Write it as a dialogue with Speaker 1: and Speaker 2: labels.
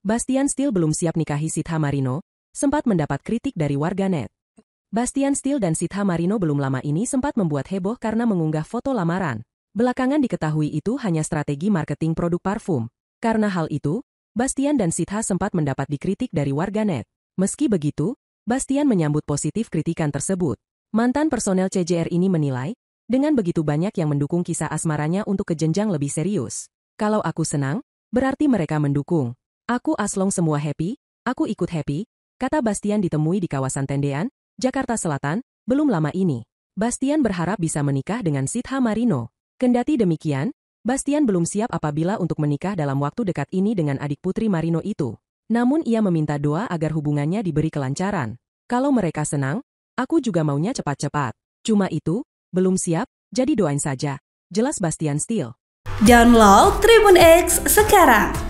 Speaker 1: Bastian steel belum siap nikahi Sitha Marino, sempat mendapat kritik dari warganet. Bastian steel dan Sitha Marino belum lama ini sempat membuat heboh karena mengunggah foto lamaran. Belakangan diketahui itu hanya strategi marketing produk parfum. Karena hal itu, Bastian dan Sitha sempat mendapat dikritik dari warganet. Meski begitu, Bastian menyambut positif kritikan tersebut. Mantan personel CJR ini menilai, dengan begitu banyak yang mendukung kisah asmaranya untuk kejenjang lebih serius. Kalau aku senang, berarti mereka mendukung. Aku aslong semua happy, aku ikut happy, kata Bastian ditemui di kawasan Tendean, Jakarta Selatan, belum lama ini. Bastian berharap bisa menikah dengan Sitha Marino. Kendati demikian, Bastian belum siap apabila untuk menikah dalam waktu dekat ini dengan adik putri Marino itu. Namun ia meminta doa agar hubungannya diberi kelancaran. Kalau mereka senang, aku juga maunya cepat-cepat. Cuma itu, belum siap, jadi doain saja. Jelas Bastian Steel.
Speaker 2: Download Tribun X sekarang